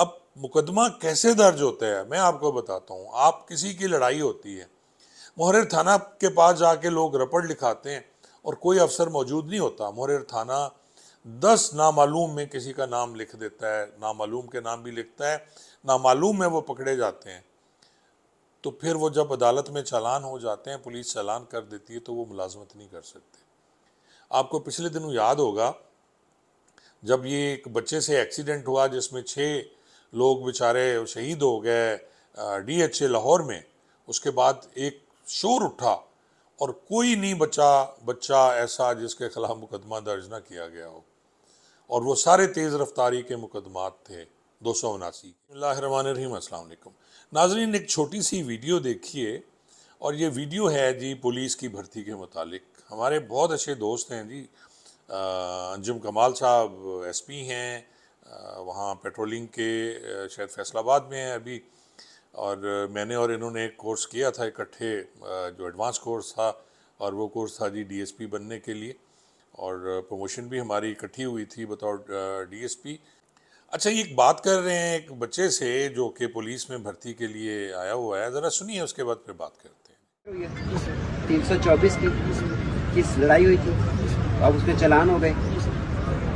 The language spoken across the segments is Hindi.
अब मुकदमा कैसे दर्ज होता है मैं आपको बताता हूँ आप किसी की लड़ाई होती है मोहर थाना के पास जाके लोग रपड़ लिखाते हैं और कोई अफसर मौजूद नहीं होता मोहर थाना दस नामालूम में किसी का नाम लिख देता है नामालूम के नाम भी लिखता है नामालूम में वो पकड़े जाते हैं तो फिर वो जब अदालत में चालान हो जाते हैं पुलिस चालान कर देती है तो वो मुलाजमत नहीं कर सकते आपको पिछले दिनों याद होगा जब ये एक बच्चे से एक्सीडेंट हुआ जिसमें छः लोग बेचारे शहीद हो गए डी एच ए लाहौर में उसके बाद एक शोर उठा और कोई नहीं बचा बच्चा ऐसा जिसके खिलाफ मुकदमा दर्ज ना किया गया हो और वो सारे तेज़ रफ्तारी के मुकदमात थे दो सौ उनासी रहीम अलकुम नाजरीन एक छोटी सी वीडियो देखिए और ये वीडियो है जी पुलिस की भर्ती के मुतालिक हमारे बहुत अच्छे दोस्त हैं जी अंजुम कमाल साहब एसपी हैं वहाँ पेट्रोलिंग के शायद फैसलाबाद में है अभी और मैंने और इन्होंने एक कोर्स किया था इकट्ठे जो एडवांस कोर्स था और वो कोर्स था जी डीएसपी बनने के लिए और प्रमोशन भी हमारी इकट्ठी हुई थी बतौर डीएसपी अच्छा ये एक बात कर रहे हैं एक बच्चे से जो कि पुलिस में भर्ती के लिए आया हुआ है ज़रा सुनिए उसके बाद फिर बात करते हैं तीन सौ चौबीस की किस लड़ाई हुई थी अब उसमें चलान हो गए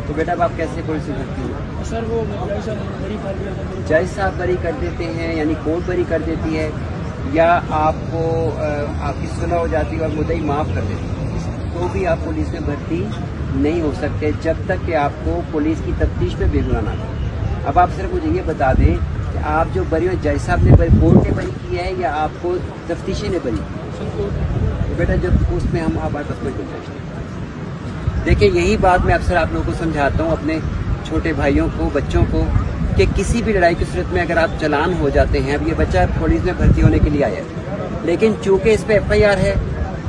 तो बेटा आप कैसे पुलिस में भर्ती हुए वो मतलब कर देते जज साहब बरी कर देते हैं यानी कोर्ट बरी कर देती है या आपको आपकी सुलह हो जाती है और मुदई माफ़ कर देती तो भी आप पुलिस में भर्ती नहीं हो सकते जब तक कि आपको पुलिस की तफ्तीश पे भेजना ना हो अब आप सिर्फ मुझे ये बता दें कि आप जो बरी हो जज साहब ने बरी कोर्ट ने बरी की है या आपको तफ्तीशी ने बरी की तो बेटा जब उसमें हम आप आपस में देखिए यही बात मैं अक्सर आप लोगों को समझाता हूँ अपने छोटे भाइयों को बच्चों को कि किसी भी लड़ाई की सूरत में अगर आप चलान हो जाते हैं अब ये बच्चा पुलिस में भर्ती होने के लिए आया है लेकिन चूंकि इस पर एफ आई आर है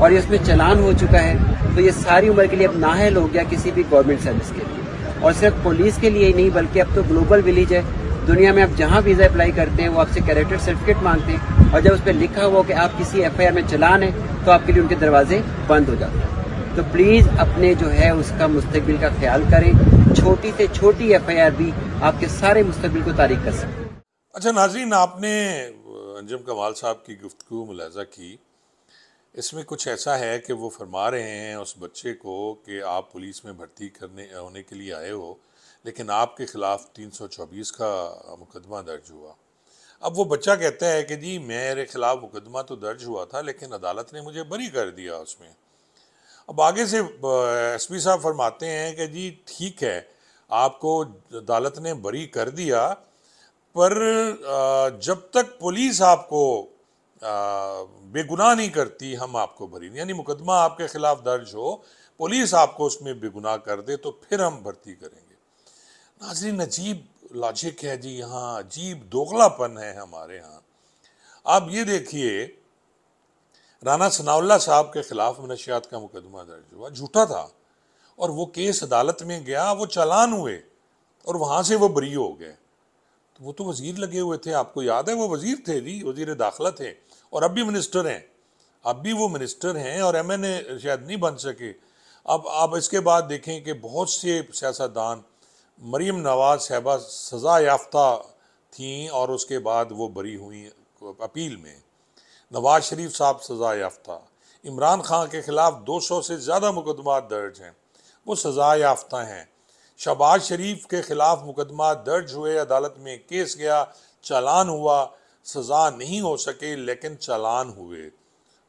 और ये उसमें चलान हो चुका है तो ये सारी उम्र के लिए अब नाहल हो गया किसी भी गवर्नमेंट सर्विस के लिए और सिर्फ पुलिस के लिए ही नहीं बल्कि अब तो ग्लोबल विलेज है दुनिया में आप जहाँ वीज़ा अप्लाई करते हैं वो आपसे कैरेक्टर सर्टिफिकेट मांगते हैं और जब उस पर लिखा हुआ कि आप किसी एफ में चलान है तो आपके लिए उनके दरवाजे बंद हो जाते हैं तो प्लीज़ अपने जो है उसका मुस्तबिल का ख्याल करें छोटी से छोटी एफ भी आपके सारे मुस्तबिल को तारीख कर सकती अच्छा नाजरीन आपने अंजम कमाल साहब की गुफ्तु मुलाजा की इसमें कुछ ऐसा है कि वो फरमा रहे हैं उस बच्चे को कि आप पुलिस में भर्ती करने होने के लिए आए हो लेकिन आपके ख़िलाफ़ 324 का मुकदमा दर्ज हुआ अब वो बच्चा कहता है कि जी मेरे ख़िलाफ़ मुकदमा तो दर्ज हुआ था लेकिन अदालत ने मुझे बरी कर दिया उसमें अब आगे से एस पी साहब फरमाते हैं कि जी ठीक है आपको अदालत ने बरी कर दिया पर जब तक पुलिस आपको बेगुनाह नहीं करती हम आपको भरी यानी मुकदमा आपके ख़िलाफ़ दर्ज हो पुलिस आपको उसमें बेगुनाह कर दे तो फिर हम भर्ती करेंगे नाजरीन अजीब लॉजिक है जी यहाँ अजीब दोगलापन है हमारे यहाँ आप ये देखिए राना सनाउल्ला साहब के खिलाफ मनशियात का मुकदमा दर्ज हुआ झूठा था और वो केस अदालत में गया वो चालान हुए और वहाँ से वो बरी हो गए तो वो तो वजीर लगे हुए थे आपको याद है वो वजीर थे जी वजीर दाखिला थे और अब भी मिनिस्टर हैं अब भी वो मिनिस्टर हैं और एम एन ए शायद नहीं बन सके अब आप इसके बाद देखें कि बहुत से सियासतदान मरीम नवाज साहबा सज़ा याफ्ता थी और उसके बाद वो बरी हुई अपील में नवाज शरीफ साहब सज़ा याफ्ता इमरान खान के ख़िलाफ़ दो सौ से ज़्यादा मुकदमा दर्ज हैं वो सज़ा याफ्ता हैं शहबाज शरीफ के ख़िलाफ़ मुकदमा दर्ज हुए अदालत में केस गया चालान हुआ सज़ा नहीं हो सके लेकिन चालान हुए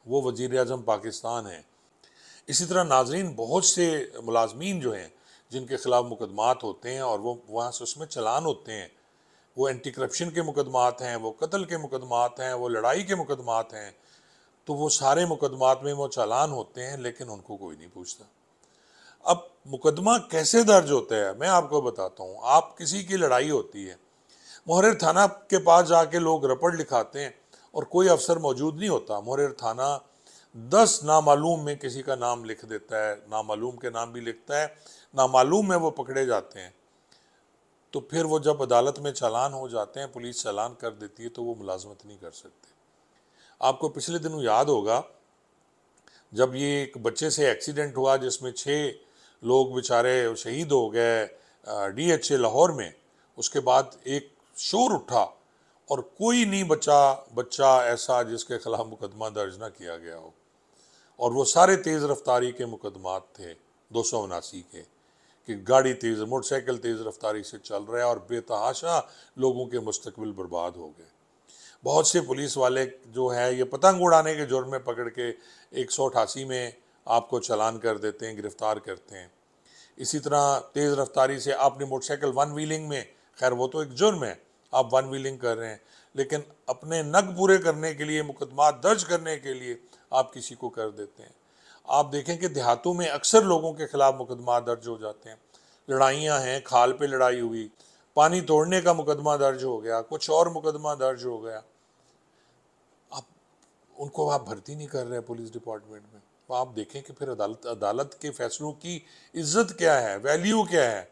वो वजीर अजम पाकिस्तान हैं इसी तरह नाजरीन बहुत से मुलाजमीन जो हैं जिनके ख़िलाफ़ मुकदमात होते हैं और वो वहाँ से उसमें चलान होते हैं वो एंटी करप्शन के मुकदमात हैं वो कत्ल के मुकदमात हैं वो लड़ाई के मुकदमात हैं तो वो सारे मुकदमात में वो चालान होते हैं लेकिन उनको कोई नहीं पूछता अब मुकदमा कैसे दर्ज होता है मैं आपको बताता हूँ आप किसी की लड़ाई होती है मोहर थाना के पास जाके लोग रपट लिखाते हैं और कोई अफसर मौजूद नहीं होता मोहर थाना दस नामालूम में किसी का नाम लिख देता है नामालूम के नाम भी लिखता है नामालूम में वो पकड़े जाते हैं तो फिर वो जब अदालत में चालान हो जाते हैं पुलिस चालान कर देती है तो वो मुलाजमत नहीं कर सकते आपको पिछले दिनों याद होगा जब ये एक बच्चे से एक्सीडेंट हुआ जिसमें छः लोग बेचारे शहीद हो गए डी एच ए लाहौर में उसके बाद एक शोर उठा और कोई नहीं बचा बच्चा ऐसा जिसके खिलाफ मुकदमा दर्ज ना किया गया हो और वो सारे तेज़ रफ्तारी के मुकदमात थे दो सौ उनासी के कि गाड़ी तेज़ मोटरसाइकिल तेज़ रफ्तारी से चल रहा है और बेतहाशा लोगों के मुस्तबिल बर्बाद हो गए बहुत से पुलिस वाले जो है ये पतंग उड़ाने के जुर्म में पकड़ के एक सौ अठासी में आपको चलान कर देते हैं गिरफ़्तार करते हैं इसी तरह तेज़ रफ्तारी से आपने मोटरसाइकिल वन व्हीलिंग में खैर वो तो एक जुर्म है आप वन व्हीलिंग कर रहे हैं लेकिन अपने नग पूरे करने के लिए मुकदमा दर्ज करने के लिए आप किसी को कर देते हैं आप देखें कि देहातों में अक्सर लोगों के खिलाफ मुकदमा दर्ज हो जाते हैं लड़ाइयाँ हैं खाल पर लड़ाई हुई पानी तोड़ने का मुकदमा दर्ज हो गया कुछ और मुकदमा दर्ज हो गया आप उनको आप भर्ती नहीं कर रहे पुलिस डिपार्टमेंट में तो आप देखें कि फिर अदालत अदालत के फैसलों की इज्जत क्या है वैल्यू क्या है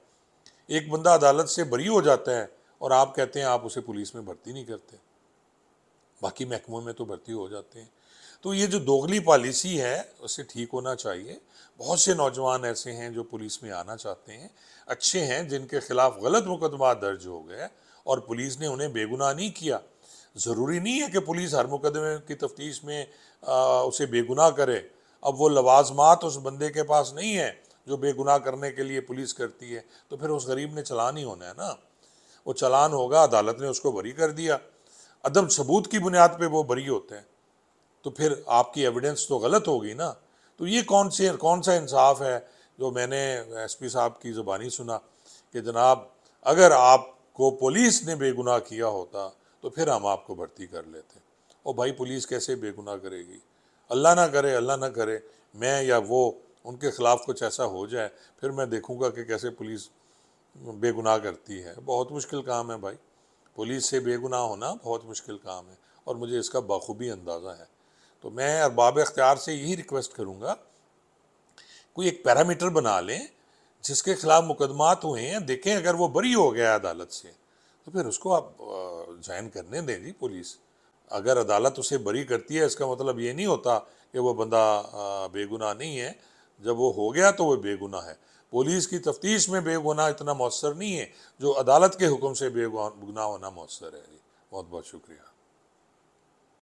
एक बंदा अदालत से बरी हो जाता है और आप कहते हैं आप उसे पुलिस में भर्ती नहीं करते बाकी महकमों में तो भर्ती हो जाते हैं तो ये जो दोगली पॉलिसी है उसे ठीक होना चाहिए बहुत से नौजवान ऐसे हैं जो पुलिस में आना चाहते हैं अच्छे हैं जिनके खिलाफ गलत मुकदमा दर्ज हो गए और पुलिस ने उन्हें बेगुनाह नहीं किया ज़रूरी नहीं है कि पुलिस हर मुकदमे की तफ्तीश में आ, उसे बेगुनाह करे अब वो लवाजमात उस बंदे के पास नहीं है जो बेगुनाह करने के लिए पुलिस करती है तो फिर उस गरीब ने चलान ही होना है ना वो चलान होगा अदालत ने उसको बरी कर दिया अदम सबूत की बुनियाद पर वो बरी होते हैं तो फिर आपकी एविडेंस तो गलत होगी ना तो ये कौन से कौन सा इंसाफ है जो मैंने एसपी साहब की ज़ुबानी सुना कि जनाब अगर आपको पुलिस ने बेगुनाह किया होता तो फिर हम आपको भर्ती कर लेते और भाई पुलिस कैसे बेगुनाह करेगी अल्लाह ना करे अल्लाह ना करे मैं या वो उनके ख़िलाफ़ कुछ ऐसा हो जाए फिर मैं देखूंगा कि कैसे पुलिस बेगुनाह करती है बहुत मुश्किल काम है भाई पुलिस से बेगुनाह होना बहुत मुश्किल काम है और मुझे इसका बखूबी अंदाज़ा है तो मैं अरबाब अख्तियार से यही रिक्वेस्ट करूँगा कोई एक पैरामीटर बना लें जिसके खिलाफ मुकदमात हुए हैं देखें अगर वो बरी हो गया अदालत से तो फिर उसको आप ज्वाइन करने दें जी पुलिस अगर अदालत उसे बरी करती है इसका मतलब ये नहीं होता कि वो बंदा बेगुनाह नहीं है जब वो हो गया तो वो बेगुनाह है पुलिस की तफ्तीश में बेगुनाह इतना मौसर नहीं है जो अदालत के हुक्म से बेगुनाह होना मौसर है जी बहुत बहुत शुक्रिया